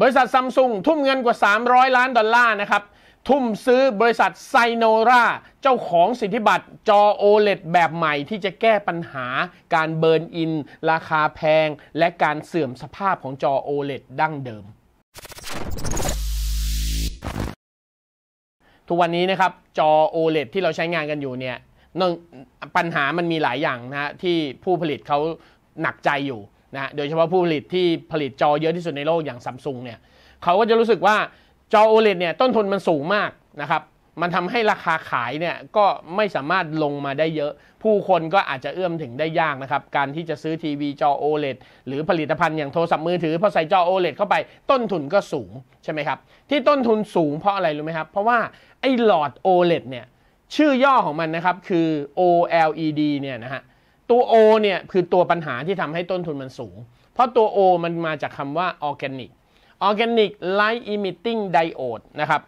บริษัทซัมซุงทุ่มเงินกว่า 300 ล้านดอลลาร์นะครับ ทุ่มซื้อบริษัทไซโนราเจ้าของสิทธิบัตรจอ OLED แบบใหม่ ที่จะแก้ปัญหาการเบิร์นอิน ราคาแพง และการเสื่อมสภาพของจอ OLED ดั้งเดิม ทุกวันนี้นะครับจอ OLED ที่เราใช้งานกันอยู่เนี่ยปัญหามันมีหลายอย่างนะที่ผู้ผลิตเขาหนักใจอยู่นะโดยเฉพาะผู้ผลิตที่ผลิตจอเยอะที่สุดในโลกอย่างซัมซุงเนี่ยเขาก็จะรู้สึกว่าจอ OLED เนี่ยต้นทุนมันสูงมากนะครับ มันทำให้ราคาขายเนี่ยก็ไม่สามารถลงมาได้เยอะ ผู้คนก็อาจจะเอื้อมถึงได้ยากนะครับ การที่จะซื้อทีวีจอ OLED หรือผลิตภัณฑ์อย่างโทรศัพท์มือถือพอใส่จอ OLED เข้าไปต้นทุนก็สูง ใช่ไหมครับ ที่ต้นทุนสูงเพราะอะไรรู้ไหมครับเพราะว่าไอ้หลอด OLED เนี่ยชื่อย่อของมันนะครับคือ OLED เนี่ยนะฮะตัว O เนี่ยคือตัวปัญหาที่ทำให้ต้นทุนมันสูง เพราะตัว O มันมาจากคำว่าออแกนิกออแกนิกไลท์อิมิตติ้งไดโอดนะครับ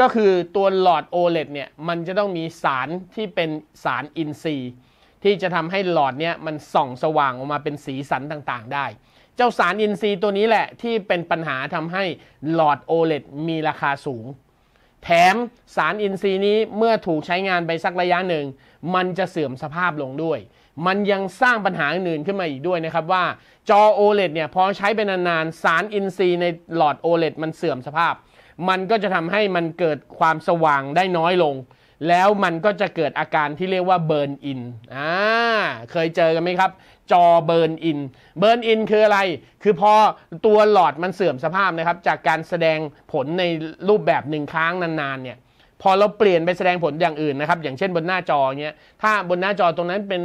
ก็คือตัวหลอด OLED เนี่ยมันจะต้องมีสารที่เป็นสารอินทรีย์ที่จะทำให้หลอดเนี่ยมันส่องสว่างออกมาเป็นสีสันต่างๆได้ เจ้าสารอินทรีย์ตัวนี้แหละที่เป็นปัญหาทำให้หลอด OLED มีราคาสูง แถมสารอินทรีย์นี้เมื่อถูกใช้งานไปสักระยะหนึ่ง มันจะเสื่อมสภาพลงด้วยมันยังสร้างปัญหาอื่นขึ้นมาอีกด้วยนะครับว่าจอ OLED เนี่ยพอใช้ไปนานๆ สารอินทรีย์ในหลอด OLED มันเสื่อมสภาพ มันก็จะทำให้มันเกิดความสว่างได้น้อยลง แล้วมันก็จะเกิดอาการที่เรียกว่าเบิร์นอินอ่า เคยเจอกันไหมครับจอเบิร์นอินเบิร์นอินคืออะไร คือพอตัวหลอดมันเสื่อมสภาพนะครับ จากการแสดงผลในรูปแบบหนึ่งครั้งนานๆเนี่ยพอเราเปลี่ยนไปแสดงผลอย่างอื่นนะครับอย่างเช่นบนหน้าจอเนี้ยถ้าบนหน้าจอตรงนั้นเป็น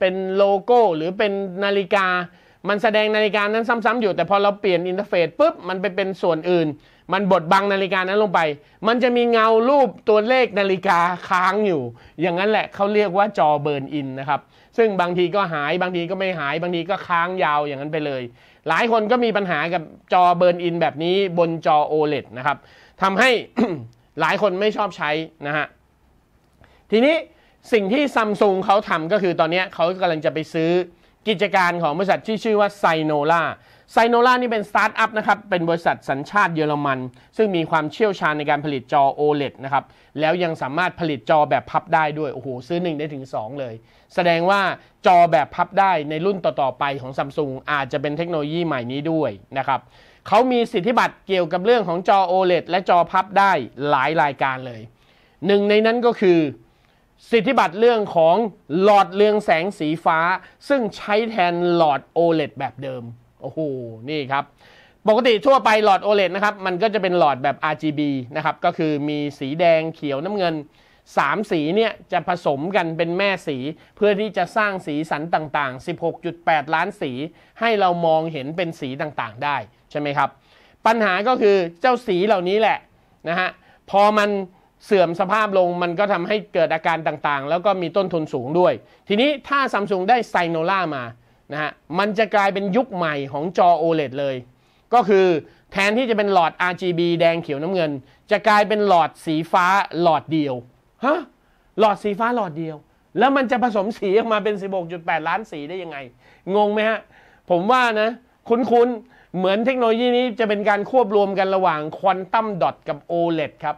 เป็นโลโก้หรือเป็นนาฬิกา มันแสดงนาฬิกานั้นซ้ำๆอยู่แต่พอเราเปลี่ยนอินเทอร์เฟซปุ๊บมันไปเป็นส่วนอื่น มันบดบังนาฬิกานั้นลงไป มันจะมีเงารูปตัวเลขนาฬิกาค้างอยู่ อย่างนั้นแหละเขาเรียกว่าจอเบิร์นอินนะครับซึ่งบางทีก็หายบางทีก็ไม่หายบางทีก็ค้างยาวอย่างนั้นไปเลย หลายคนก็มีปัญหากับจอเบิร์นอิน แบบนี้บนจอ OLED นะครับทำให้หลายคนไม่ชอบใช้นะฮะทีนี้สิ่งที่ซัมซุงเขาทำก็คือตอนนี้เขากำลังจะไปซื้อกิจการของบริษัทที่ชื่อว่าไซโนล่าไซโนล่านี่เป็นสตาร์ทอัพนะครับเป็นบริษัทสัญชาติเยอรมัน ซึ่งมีความเชี่ยวชาญในการผลิตจอ OLED นะครับแล้วยังสามารถผลิตจอแบบพับได้ด้วย โอ้โห ซื้อ 1 ได้ถึง 2 เลย แสดงว่าจอแบบพับได้ในรุ่นต่อๆไปของซัมซุงอาจจะเป็นเทคโนโลยีใหม่นี้ด้วยนะครับเขามีสิทธิบัตรเกี่ยวกับเรื่องของจอ OLED และจอพับได้หลายรายการเลย หนึ่งในนั้นก็คือสิทธิบัตรเรื่องของหลอดเรืองแสงสีฟ้า ซึ่งใช้แทนหลอด OLED แบบเดิม โอ้โหนี่ครับ ปกติทั่วไปหลอด OLED นะครับมันก็จะเป็นหลอดแบบ RGB นะครับก็คือมีสีแดงเขียวน้ำเงิน 3 สีเนี่ยจะผสมกันเป็นแม่สีเพื่อที่จะสร้างสีสันต่างๆ 16.8 ล้านสีให้เรามองเห็นเป็นสีต่างๆได้ใช่ไหมครับ ปัญหาก็คือเจ้าสีเหล่านี้แหละนะฮะพอมันเสื่อมสภาพลง มันก็ทำให้เกิดอาการต่างๆ แล้วก็มีต้นทุนสูงด้วย ทีนี้ถ้าซัมซุงได้ไซโนล่ามานะฮะมันจะกลายเป็นยุคใหม่ของจอ OLED เลย ก็คือแทนที่จะเป็นหลอด RGB แดงเขียวน้ำเงิน จะกลายเป็นหลอดสีฟ้าหลอดเดียวฮะหลอดสีฟ้าหลอดเดียว แล้วมันจะผสมสีออกมาเป็น16.8 ล้านสีได้ยังไงงงไหมฮะ ผมว่านะคุ้นๆเหมือนเทคโนโลยีนี้จะเป็นการควบรวมกันระหว่างควอนตัมดอทกับ OLED ครับ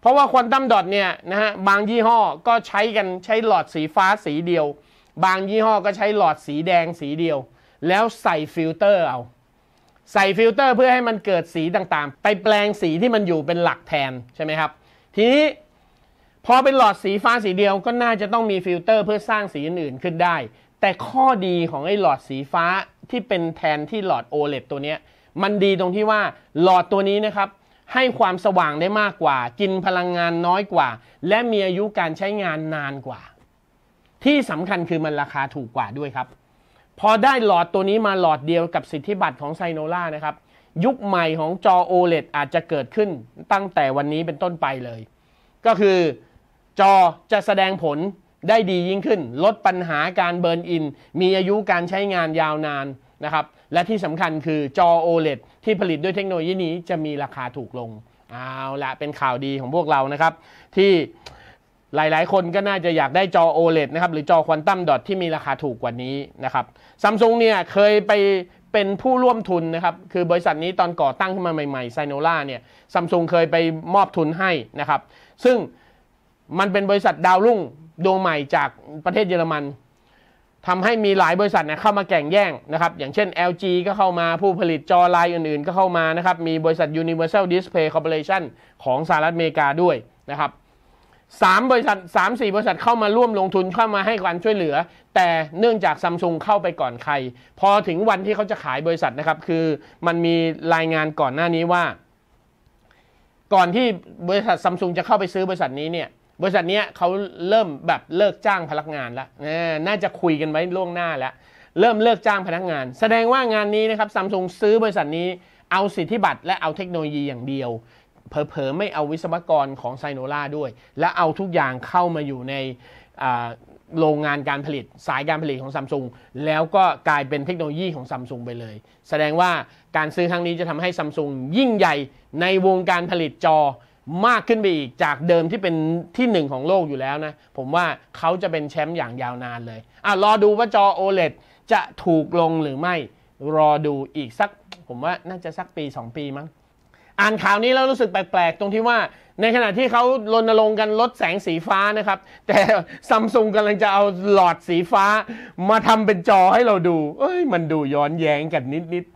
เพราะว่าควอนตัมดอทเนี่ยนะฮะบางยี่ห้อก็ใช้กันใช้หลอดสีฟ้าสีเดียว บางยี่ห้อก็ใช้หลอดสีแดงสีเดียว แล้วใส่ฟิลเตอร์เอา ใส่ฟิลเตอร์เพื่อให้มันเกิดสีต่างๆ ไปแปลงสีที่มันอยู่เป็นหลักแทนใช่ไหมครับ ทีนี้ พอเป็นหลอดสีฟ้าสีเดียวก็น่าจะต้องมีฟิลเตอร์เพื่อสร้างสีอื่นๆขึ้นได้แต่ข้อดีของไอ้หลอดสีฟ้าที่เป็นแทนที่หลอด OLED ตัวนี้มันดีตรงที่ว่าหลอดตัวนี้นะครับ ให้ความสว่างได้มากกว่า กินพลังงานน้อยกว่า และมีอายุการใช้งานนานกว่า ที่สำคัญคือมันราคาถูกกว่าด้วยครับ พอได้หลอดตัวนี้มาหลอดเดียวกับสิทธิบัตรของไซโนล่านะครับ ยุคใหม่ของจอ OLED อาจจะเกิดขึ้นตั้งแต่วันนี้เป็นต้นไปเลย ก็คือจอจะแสดงผลได้ดียิ่งขึ้น ลดปัญหาการเบิร์นอิน มีอายุการใช้งานยาวนานนะครับ และที่สำคัญคือจอ OLED ที่ผลิตด้วยเทคโนโลยีนี้จะมีราคาถูกลง เอาละเป็นข่าวดีของพวกเรานะครับ ที่หลายๆคนก็น่าจะอยากได้จอ OLED นะครับหรือจอควอนตัมดอทที่มีราคาถูกกว่านี้นะครับซัมซุงเนี่ยเคยไปเป็นผู้ร่วมทุนนะครับ คือบริษัทนี้ตอนก่อตั้งขึ้นมาใหม่ๆไซโนล่าเนี่ยซัมซุงเคยไปมอบทุนให้นะครับซึ่งมันเป็นบริษัทดาวรุ่งดวงใหม่จากประเทศเยอรมันทำให้มีหลายบริษัทนะเข้ามาแข่งแย่งนะครับอย่างเช่น LG ก็เข้ามาผู้ผลิตจอลายอื่นๆ ก็เข้ามานะครับมีบริษัท Universal Display Corporation ของสหรัฐอเมริกาด้วยนะครับสามบริษัทสามสี่บริษัทเข้ามาร่วมลงทุนเข้ามาให้ความช่วยเหลือ แต่เนื่องจากซัมซุงเข้าไปก่อนใคร พอถึงวันที่เขาจะขายบริษัทนะครับคือมันมีรายงานก่อนหน้านี้ว่าก่อนที่บริษัทซัมซุงจะเข้าไปซื้อบริษัทนี้เนี่ยบริษัทนี้เขาเริ่มแบบเลิกจ้างพนักงานแล้ว น่าจะคุยกันไว้ล่วงหน้าแล้ว เริ่มเลิกจ้างพนักงาน แสดงว่างานนี้นะครับซัมซุงซื้อบริษัทนี้เอาสิทธิบัตรและเอาเทคโนโลยีอย่างเดียวเผลอๆไม่เอาวิศวกรของไซโนล่าด้วย และเอาทุกอย่างเข้ามาอยู่ในโรงงานการผลิตสายการผลิตของซัมซุงแล้วก็กลายเป็นเทคโนโลยีของซัมซุงไปเลยแสดงว่าการซื้อครั้งนี้จะทำให้ซัมซุงยิ่งใหญ่ในวงการผลิตจอมากขึ้นไปอีกจากเดิมที่เป็นที่หนึ่งของโลกอยู่แล้วนะ ผมว่าเขาจะเป็นแชมป์อย่างยาวนานเลย อ่ะ รอดูว่าจอ OLED จะถูกลงหรือไม่รอดูอีกสัก ผมว่าน่าจะสักปี 2 ปีมั้ง อ่านข่าวนี้แล้วรู้สึกแปลกๆ ตรงที่ว่า ในขณะที่เขารณรงค์กันลดแสงสีฟ้านะครับ แต่ซัมซุงกำลังจะเอาหลอดสีฟ้ามาทำเป็นจอให้เราดู เอ้ย มันดูย้อนแย้งกันนิดๆ